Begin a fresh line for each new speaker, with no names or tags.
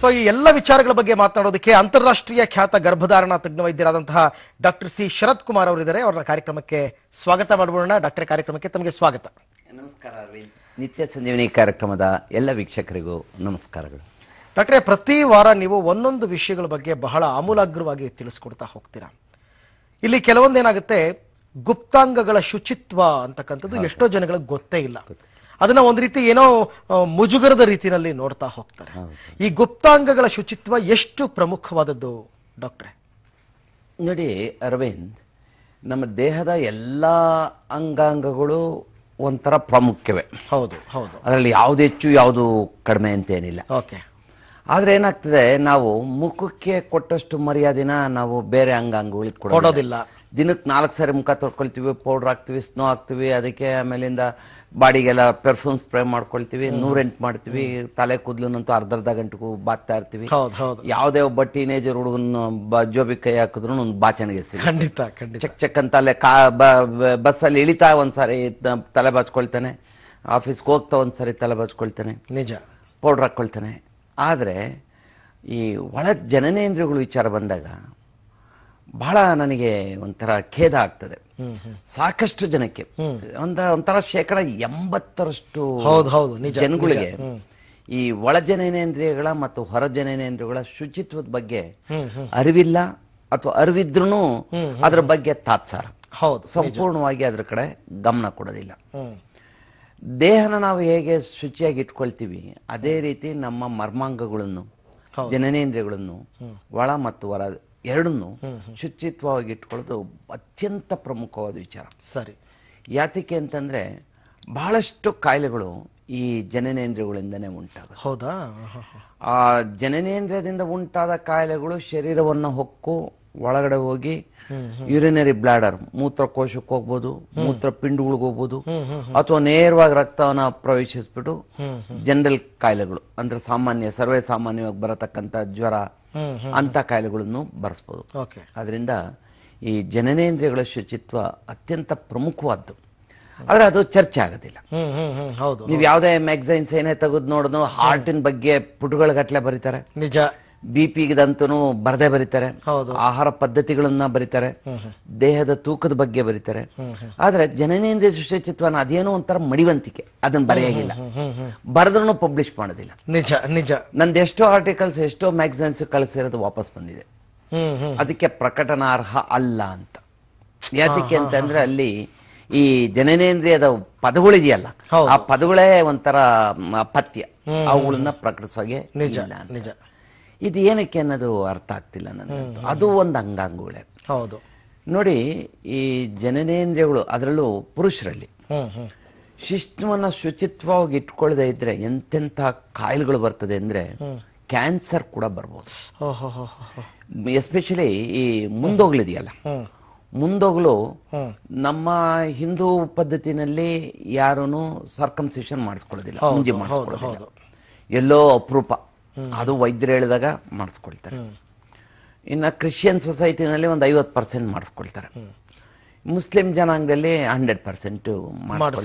so ಈ ಎಲ್ಲ ವಿಚಾರಗಳ ಬಗ್ಗೆ ಮಾತನಾಡೋದಕ್ಕೆ ಅಂತಾರಾಷ್ಟ್ರೀಯ ಖ್ಯಾತ ಗರ್ಭಧಾರಣಾ ತಜ್ಞ ವೈದ್ಯರಾದಂತಹ ಡಾಕ್ಟರ್ ಸಿ ಶರತ್ ಕುಮಾರ್ ಅವರಿದ್ದಾರೆ ಅವರ ಕಾರ್ಯಕ್ರಮಕ್ಕೆ ಸ್ವಾಗತ ಮಾಡಬೋಣ ಡಾಕ್ಟರ್ ಕಾರ್ಯಕ್ರಮಕ್ಕೆ ತಮಗೆ ಸ್ವಾಗತ ನಮಸ್ಕಾರ ನಿತ್ಯ ಸಂಜೀವನಿ ಕಾರ್ಯಕ್ರಮದ ಎಲ್ಲ ವೀಕ್ಷಕರಿಗೂ ನಮಸ್ಕಾರಗಳು ಡಾಕ್ಟ್ರೇ ಪ್ರತಿ ವಾರ ನೀವು ಒಂದೊಂದು ವಿಷಯಗಳ ಬಗ್ಗೆ ಬಹಳ ಆಮೂಲಾಗ್ರವಾಗಿ ತಿಳಿಸ್ಕೊಡ್ತಾ ಹೋಗ್ತೀರಾ ಇಲ್ಲಿ ಕೆಲವೊಂದೇನಾಗುತ್ತೆ ಗುಪ್ತಾಂಗಗಳ ಶುಚಿತ್ವ ಅಂತಕ್ಕಂಥದ್ದು ಎಷ್ಟೋ ಜನಗಳಿಗೆ ಗೊತ್ತೇ ಇಲ್ಲ ಅದನ್ನ ಒಂದು ರೀತಿ ಏನೋ ಮುಜುಗರದ ರೀತಿಯಲ್ಲಿ ನೋಡ್ತಾ ಹೋಗ್ತಾರೆ ಈ ಗುಪ್ತಾಂಗಗಳ ಶುಚಿತ್ವ ಎಷ್ಟು ಪ್ರಮುಖವಾದದ್ದು ಡಾಕ್ಟ್ರೆ ನೋಡಿ ಅರವಿಂದ್ ನಮ್ಮ ದೇಹದ ಎಲ್ಲ ಅಂಗಾಂಗಗಳು ಒಂಥರ ಪ್ರಾಮುಖ್ಯವೇ ಹೌದು ಹೌದು ಅದರಲ್ಲಿ ಯಾವುದು ಹೆಚ್ಚು ಯಾವುದು ಕಡಿಮೆ ಏನಿಲ್ಲ ಓಕೆ ಆದರೆ ಏನಾಗ್ತದೆ ನಾವು ಮುಖಕ್ಕೆ ಕೊಟ್ಟಷ್ಟು ಮರ್ಯಾದೆನ ನಾವು ಬೇರೆ ಅಂಗಾಂಗಗಳಿಗೆ ಕೊಡೋದಿಲ್ಲ ದಿನಕ್ಕೆ ನಾಲ್ಕು ಸಾರಿ ಮುಖ ತೊಡ್ಕೊಳ್ತೀವಿ ಪೌಡ್ರ್ ಹಾಕ್ತೀವಿ ಸ್ನೋ ಹಾಕ್ತೀವಿ ಅದಕ್ಕೆ ಆಮೇಲಿಂದ ಬಾಡಿಗೆಲ್ಲ ಪರ್ಫ್ಯೂಮ್ ಸ್ಪ್ರೇ ಮಾಡ್ಕೊಳ್ತೀವಿ ನೂರೆಂಟ್ ಮಾಡ್ತೀವಿ ತಲೆ ಕೂದಲನ್ನಂತೂ ಅರ್ಧ ಅರ್ಧ ಗಂಟೆಗೂ ಬಾತ್ತಾ ಇರ್ತೀವಿ ಯಾವುದೇ ಒಬ್ಬ ಟೀನೇಜರ್ ಹುಡುಗನ ಜೋಬಿ ಕೈ ಹಾಕಿದ್ರು ಒಂದು ಬಾಚಣಿಗೆ ಖಂಡಿತ ಚಕ್ ಚಕ್ ಅಂತ ಅಲ್ಲೇ ಕಾ ಬಸ್ಸಲ್ಲಿ ಇಳಿತಾ ಒಂದ್ಸಾರಿ ತಲೆ ಬಾಚ್ಕೊಳ್ತಾನೆ ಆಫೀಸ್ಗೆ ಹೋಗ್ತಾ ಒಂದ್ಸಾರಿ ತಲೆ ಬಾಚ್ಕೊಳ್ತಾನೆ ನಿಜ ಪೌಡ್ರ್ ಹಾಕ್ಕೊಳ್ತಾನೆ ಆದರೆ ಈ ಒಳ ಜನನೇಂದ್ರಿಯಗಳು ವಿಚಾರ ಬಂದಾಗ ಬಹಳ ನನಗೆ ಒಂಥರ ಖೇದ ಆಗ್ತದೆ ಸಾಕಷ್ಟು ಜನಕ್ಕೆ ಒಂದ ಒಂಥರ ಶೇಕಡ ಎಂಬತ್ತರಷ್ಟು ಜನಗಳಿಗೆ ಈ ಒಳ ಜನನೇಂದ್ರಿಯಗಳ ಮತ್ತು ಹೊರ ಜನನೇಂದ್ರಿಯಗಳ ಶುಚಿತ್ವದ ಬಗ್ಗೆ ಅರಿವಿಲ್ಲ ಅಥವಾ ಅರಿವಿದ್ರು ಅದ್ರ ಬಗ್ಗೆ ತಾತ್ಸಾರ ಹೌದು ಸಂಪೂರ್ಣವಾಗಿ ಅದ್ರ ಕಡೆ ಗಮನ ಕೊಡೋದಿಲ್ಲ ದೇಹನ ನಾವು ಹೇಗೆ ಶುಚಿಯಾಗಿ ಇಟ್ಕೊಳ್ತೀವಿ ಅದೇ ರೀತಿ ನಮ್ಮ ಮರ್ಮಾಂಗಗಳನ್ನು ಜನನೇಂದ್ರಿಯಗಳನ್ನು ಒಳ ಮತ್ತು ಹೊರ ಎರಡನ್ನು ಶುಚಿತ್ವವಾಗಿ ಇಟ್ಕೊಳ್ಳೋದು ಅತ್ಯಂತ ಪ್ರಮುಖವಾದ ವಿಚಾರ ಸರಿ ಯಾತಕ್ಕೆ ಅಂತಂದರೆ ಬಹಳಷ್ಟು ಕಾಯಿಲೆಗಳು ಈ ಜನನೇಂದ್ರಿಯಗಳಿಂದನೇ ಉಂಟಾಗ ಹೌದಾ ಆ ಜನನೇಂದ್ರಿಯದಿಂದ ಉಂಟಾದ ಕಾಯಿಲೆಗಳು ಶರೀರವನ್ನು ಹೊಕ್ಕು ಒಳಗಡೆ ಹೋಗಿ ಯುರಿನರಿ ಬ್ಲಾಡರ್ ಮೂತ್ರಕೋಶಕ್ಕೆ ಹೋಗ್ಬೋದು ಮೂತ್ರ ಹೋಗ್ಬೋದು ಅಥವಾ ನೇರವಾಗಿ ರಕ್ತವನ್ನು ಪ್ರವೇಶಿಸ್ಬಿಟ್ಟು ಜನರಲ್ ಕಾಯಿಲೆಗಳು ಅಂದ್ರೆ ಸಾಮಾನ್ಯ ಸರ್ವೇ ಸಾಮಾನ್ಯವಾಗಿ ಬರತಕ್ಕಂಥ ಜ್ವರ ಅಂತ ಕಾಯಿಲೆಗಳನ್ನು ಬರೆಸ್ಬೋದು ಅದರಿಂದ ಈ ಜನನೇಂದ್ರಿಯಗಳ ಶುಚಿತ್ವ ಅತ್ಯಂತ ಪ್ರಮುಖವಾದ್ದು ಆದ್ರೆ ಅದು ಚರ್ಚೆ ಆಗೋದಿಲ್ಲ ಹೌದು ನೀವು ಯಾವುದೇ ಮ್ಯಾಗಝೈನ್ಸ್ ಏನೇ ತೆಗೆದು ನೋಡಿದ್ರು ಹಾರ್ಟಿನ ಬಗ್ಗೆ ಪುಟಗಳ ಗಟ್ಟಲೆ ಬರೀತಾರೆ ನಿಜ ಬಿ ಪಿಗದಂತೂ ಬರದೇ ಬರೀತಾರೆ ಆಹಾರ ಪದ್ಧತಿಗಳನ್ನ ಬರೀತಾರೆ ದೇಹದ ತೂಕದ ಬಗ್ಗೆ ಬರೀತಾರೆ ಆದ್ರೆ ಜನನೇಂದ್ರಿಯ ಸುಶೇಚಿತ್ವನ ಅದೇನೋ ಒಂಥರ ಮಡಿವಂತಿಕೆ ಅದನ್ನ ಬರೆಯಾಗಿಲ್ಲ ಬರೆದ್ರೂ ಪಬ್ಲಿಷ್ ಮಾಡೋದಿಲ್ಲ ನಿಜ ನಿಜ ನಂದು ಎಷ್ಟೋ ಆರ್ಟಿಕಲ್ಸ್ ಎಷ್ಟೋ ಮ್ಯಾಗಝೈನ್ಸ್ ಕಳಿಸಿರೋದು ವಾಪಸ್ ಬಂದಿದೆ ಅದಕ್ಕೆ ಪ್ರಕಟನಾರ್ಹ ಅಲ್ಲ ಅಂತ ಯಾತಕ್ಕೆ ಅಂತಂದ್ರೆ ಅಲ್ಲಿ ಈ ಜನನೇಂದ್ರಿಯದ ಪದಗಳಿದೆಯಲ್ಲ ಆ ಪದಗಳೇ ಒಂಥರ ಪಥ್ಯ ಅವುಗಳನ್ನ ಪ್ರಕಟಿಸೋಗೆ ನಿಜ ನಿಜ ಇದು ಏನಕ್ಕೆ ಅನ್ನೋದು ಅರ್ಥ ಆಗ್ತಿಲ್ಲ ನನಗೆ ಅದು ಒಂದು ಅಂಗಾಂಗುಳೆ ಹೌದು ನೋಡಿ ಈ ಜನನೇಂದ್ರಿಯಗಳು ಅದರಲ್ಲೂ ಪುರುಷರಲ್ಲಿ ಶಿಷ್ಟವನ್ನ ಶುಚಿತ್ವವಾಗಿ ಇಟ್ಕೊಳ್ಳದೆ ಇದ್ರೆ ಎಂತೆಂಥ ಕಾಯಿಲೆಗಳು ಬರ್ತದೆ ಅಂದ್ರೆ ಕ್ಯಾನ್ಸರ್ ಕೂಡ ಬರ್ಬೋದು ಎಸ್ಪೆಷಲಿ ಈ ಮುಂದೋಗ್ಲಿದೆಯಲ್ಲ ಮುಂದೋಗ್ಲು ನಮ್ಮ ಹಿಂದೂ ಪದ್ಧತಿನಲ್ಲಿ ಯಾರೂ ಸರ್ಕಮ್ಸೇಷನ್ ಮಾಡಿಸ್ಕೊಳ್ಳೋದಿಲ್ಲ ಮುಂಜಿ ಮಾಡಿಸ್ಕೊಳ್ಳೋದಿಲ್ಲ ಎಲ್ಲೋ ಅಪರೂಪ ಅದು ವೈದ್ಯರು ಹೇಳಿದಾಗ ಮಾಡಿಸ್ಕೊಳ್ತಾರೆ ಇನ್ನು ಕ್ರಿಶ್ಚಿಯನ್ ಸೊಸೈಟಿನಲ್ಲಿ ಒಂದು ಐವತ್ತು ಪರ್ಸೆಂಟ್ ಮಾಡಿಸ್ಕೊಳ್ತಾರೆ ಮುಸ್ಲಿಂ ಜನಾಂಗದಲ್ಲಿ ಹಂಡ್ರೆಡ್ ಪರ್ಸೆಂಟ್